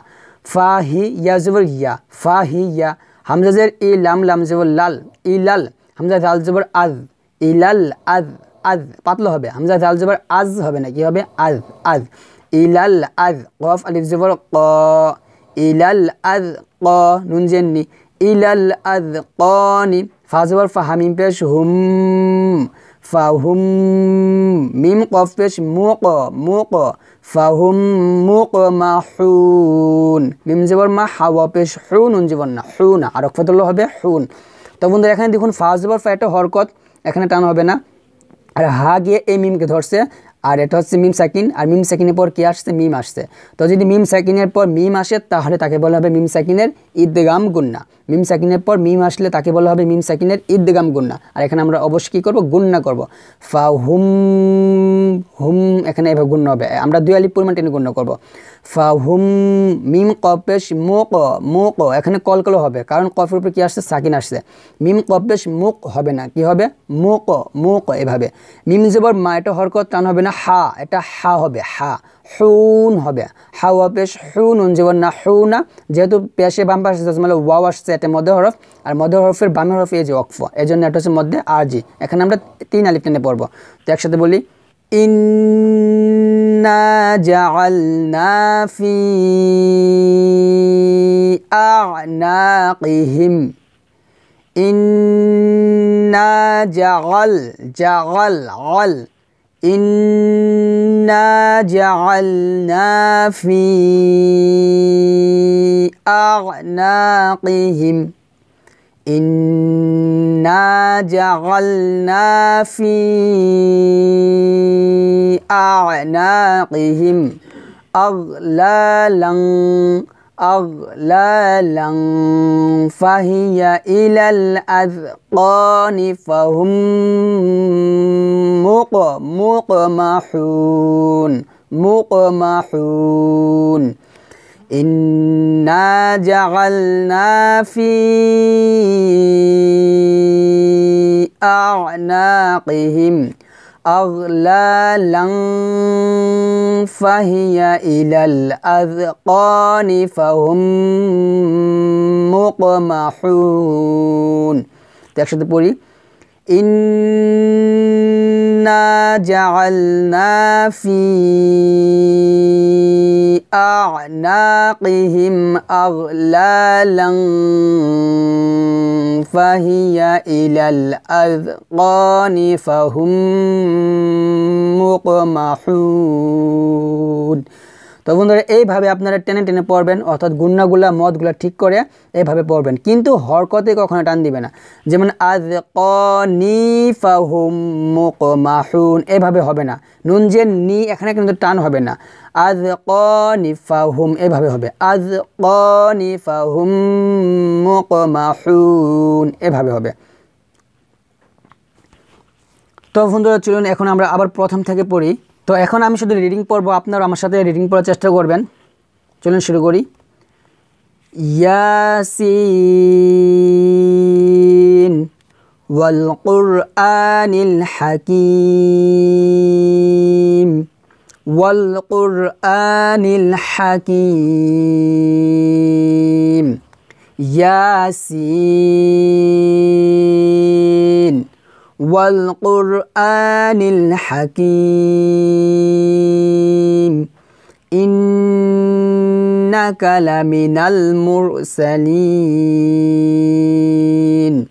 ফাহি ইয়াজবর ইয়া ফাহিয়া হামজাজের ই লাম লাম জবর লাল ই লাল হামজা জাল জবর আজ ই লাল আজ আজ পাতলো হবে হামজা জাল জবর আজ হবে না কি হবে আজ আজ লাল আজ কফ আলিফ জবর ক লাল আজ ক নুন জেননি ইলাল আদকানি ফাজবার ফাহামিম পেশ হুম ফাহুম মিম কফ পেশ মুক মুক ফাহুম মুক মাহুন মিম জবর মা হাওয়া পেশ হুন উন জীবন না হুন আর অক্ষতল্য হবে হুন তো বন্ধুরা এখানে দেখুন ফাজবার ফা একটা হরকত এখানে টান হবে না আর হা গিয়ে এই মিমকে ধরছে আর এটা হচ্ছে মিম সাকিন আর মিম সাকিনের পর কী আসছে মিম আসছে তো যদি মিম সাকিনের পর মিম আসে তাহলে তাকে বলা হবে মিম সাকিনের ঈদগাম গুন্না মিম সাকিনের পর মিম আসলে তাকে বলা হবে মিম সাকিনের ঈদগাম গুন্না আর এখানে আমরা অবশ্যই কী করবো গুন্না করবো ফা হুম হুম এখানে এভাবে গুণ্য হবে আমরা দুই আলিপ পরিমাণ টেনে গুণ্য করবো ফাহুম মিম কপেশ মোক মোক এখানে কলকল হবে কারণ কফের উপরে কী আসছে সাকিন আসছে মিম কপেশ মুক হবে না কি হবে মোক মোক এভাবে মিম জেবর মা এটা হরকত টান হবে না হা এটা হা হবে হা হুন হবে হাওয়া পেশ হুন জীবন না হু না যেহেতু পেশে বাম পাশে মানে ওয়াও আসছে এটা মধ্য হরফ আর মধ্য হরফের বামের হরফ এই যে অক্ফ এই জন্য এটা হচ্ছে মধ্যে জি এখানে আমরা তিন আলিপ টেনে পড়বো তো একসাথে বলি إنا جعلنا في أعناقهم إنا جعل جعل عل إنا جعلنا في أعناقهم إنا جعلنا في أعناقهم أغلالا أغلالا فهي إلى الأذقان فهم مقمحون مقمحون إنا جعلنا في أعناقهم أغلالا فهي إلى الأذقان فهم مقمحون تكشف بوري إنا جعلنا في في أعناقهم أغلالا فهي إلى الأذقان فهم مقمحون তো বন্ধুরা এইভাবে আপনারা টেনে টেনে পড়বেন অর্থাৎ গুন্নাগুলা মদগুলা ঠিক করে এইভাবে পড়বেন কিন্তু হরকতে কখনো টান দিবে না যেমন আজ কনিফাহুম মাহুন এভাবে হবে না নুন যে নি এখানে কিন্তু টান হবে না আজ কনিফাহুম এভাবে হবে আজ কনিফাহুম মাহুন এভাবে হবে তো বন্ধুরা চলুন এখন আমরা আবার প্রথম থেকে পড়ি তো এখন আমি শুধু রিডিং পড়ব আপনারা আমার সাথে রিডিং পড়ার চেষ্টা করবেন চলুন শুরু করি ইয়াসিন ওয়াল কুরআনিল হাকিম ওয়াল কুরআনিল হাকিম ইয়াসিন والقرآن الحكيم إنك لمن المرسلين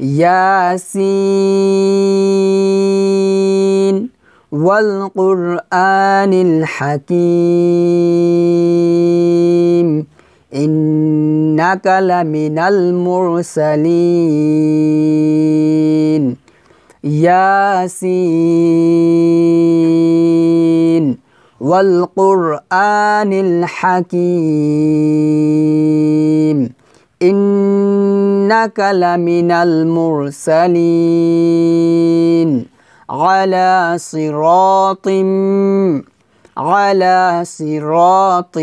ياسين والقرآن الحكيم إنك لمن المرسلين ياسين والقرآن الحكيم إنك لمن المرسلين على صراط على صراط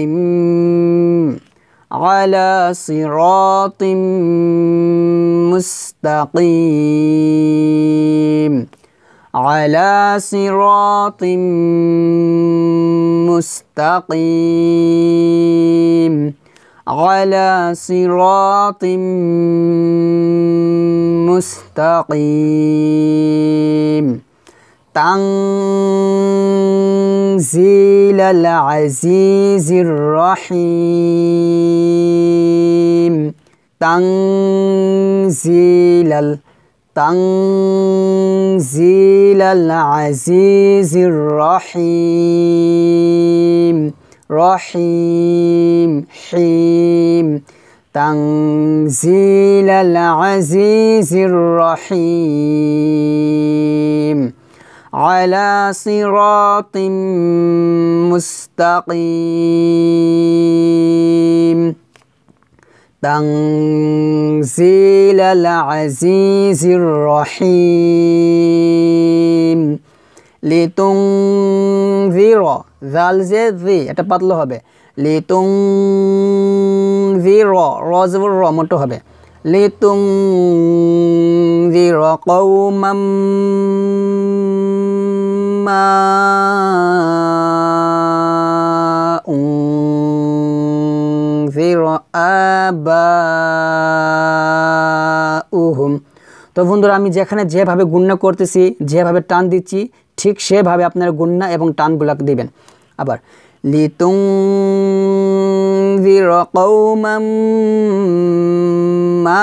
على صراط مستقيم على صراط مستقيم على صراط مستقيم تنزيل العزيز الرحيم تنزيل تنزيل العزيز الرحيم رحيم حيم تنزيل العزيز الرحيم على صراط مستقيم تنزيل العزيز الرحيم لتنذر ذال زيد ذي এটা পাতলো لتنذر লিতুং জি র لتنذر قوما ما أنذر آباؤهم তো বন্ধুরা আমি যেখানে যেভাবে গুন্না করতেছি যেভাবে টান দিচ্ছি ঠিক সেভাবে আপনারা গুন্না এবং টানগুলা দিবেন আবার لتنذر قوما ما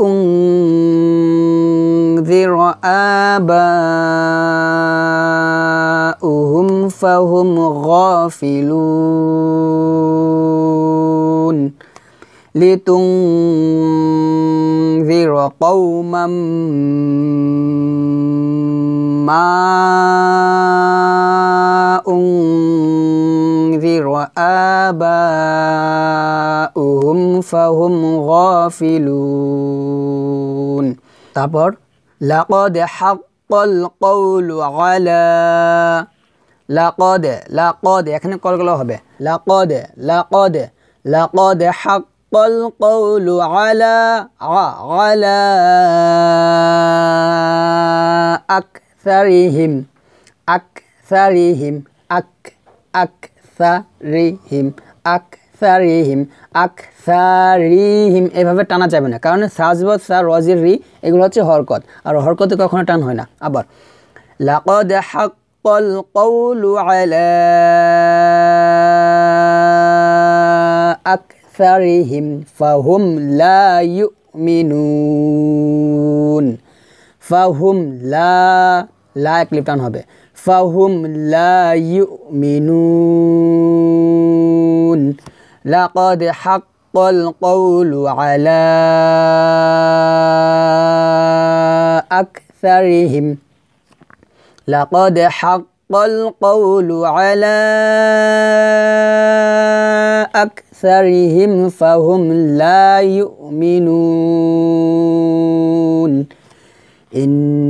أنذر آباؤهم فهم غافلون لتنذر قوما ما أنذر آباؤهم فهم غافلون তারপর لقد حق القول على لقد لقد قول কলগুলো به لقد لقد لقد حق القول على على أكثرهم أكثرهم আক আকসারিহিম আকসারিহিম আকসারিহিম এভাবে টানা যাবে না কারণ সাজবত সা রজির রি এগুলো হচ্ছে হরকত আর হরকতে কখনো টান হয় না আবার লাকদ হাক্কল কৌলু আলা আকসারিহিম ফাহুম লা ইউমিনুন ফাহুম লা লা এক টান হবে فهم لا يؤمنون لقد حق القول على أكثرهم لقد حق القول على أكثرهم فهم لا يؤمنون إن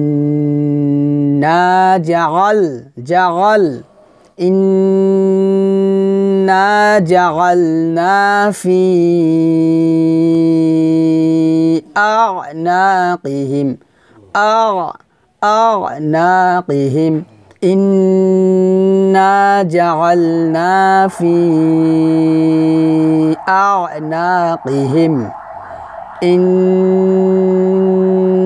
إنا جعل جعل إنا جعلنا في أعناقهم أع أعناقهم إنا جعلنا في أعناقهم إن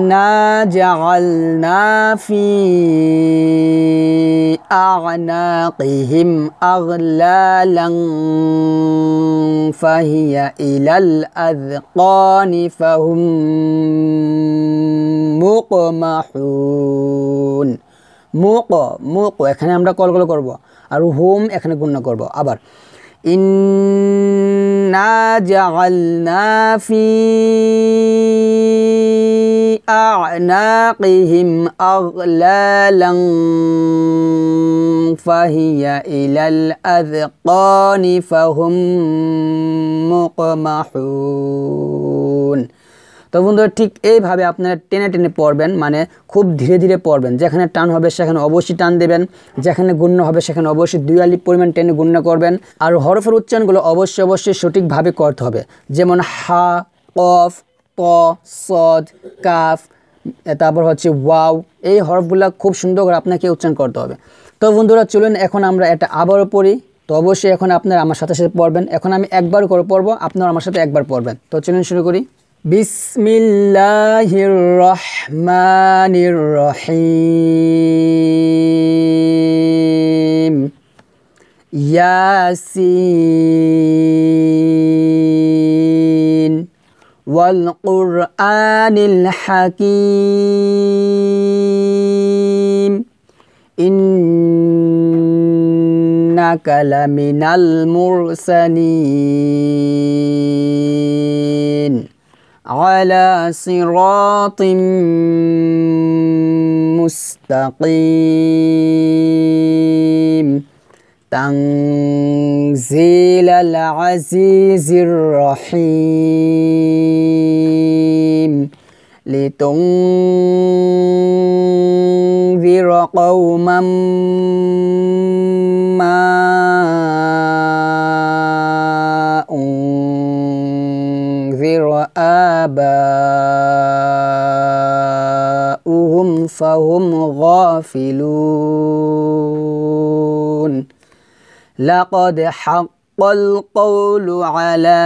إنا جعلنا في أعناقهم أغلالا فهي إلى الأذقان فهم মুকমাহুন মুক মুক এখানে আমরা কলগুলো করব আর হোম এখানে গুণনা করব আবার إنا جعلنا في أعناقهم أغلالا فهي إلى الأذقان فهم مقمحون তো বন্ধুরা ঠিক এইভাবে আপনারা টেনে টেনে পড়বেন মানে খুব ধীরে ধীরে পড়বেন যেখানে টান হবে সেখানে অবশ্যই টান দেবেন যেখানে গুণ্য হবে সেখানে অবশ্যই দুই আলিপ পরিমাণ টেনে গুণ্য করবেন আর হরফের উচ্চারণগুলো অবশ্যই অবশ্যই সঠিকভাবে করতে হবে যেমন হা অফ প সদ কাফ তারপর হচ্ছে ওয়াও এই হরফগুলো খুব সুন্দর করে আপনাকে উচ্চারণ করতে হবে তো বন্ধুরা চলুন এখন আমরা এটা আবারও পড়ি তো অবশ্যই এখন আপনারা আমার সাথে সাথে পড়বেন এখন আমি একবার করে পড়বো আপনারা আমার সাথে একবার পড়বেন তো চলুন শুরু করি بسم الله الرحمن الرحيم ياسين والقرآن الحكيم إنك لمن المرسلين على صراط مستقيم تنزيل العزيز الرحيم لتنذر قوما آباؤهم فهم غافلون لقد حق القول على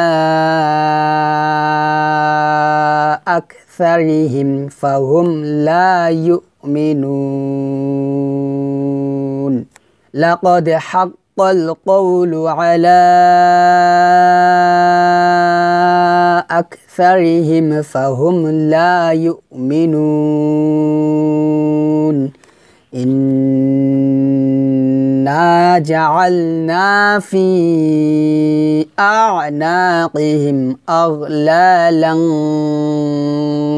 أكثرهم فهم لا يؤمنون لقد حق القول على أكثرهم فهم لا يؤمنون إنا جعلنا في أعناقهم أغلالا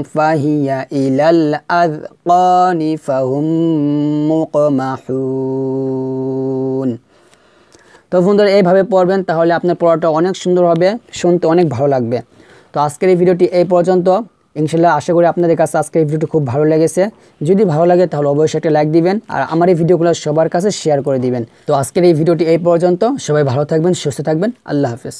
فهي إلى الأذقان فهم مقمحون তো বন্ধুরা এইভাবে পড়বেন তাহলে আপনার পড়াটা অনেক সুন্দর হবে শুনতে অনেক ভালো লাগবে তো আজকের এই ভিডিওটি এই পর্যন্ত ইনশাল্লাহ আশা করি আপনাদের কাছে আজকের এই ভিডিওটি খুব ভালো লেগেছে যদি ভালো লাগে তাহলে অবশ্যই একটা লাইক দিবেন আর আমার এই ভিডিওগুলো সবার কাছে শেয়ার করে দিবেন তো আজকের এই ভিডিওটি এই পর্যন্ত সবাই ভালো থাকবেন সুস্থ থাকবেন আল্লাহ হাফেজ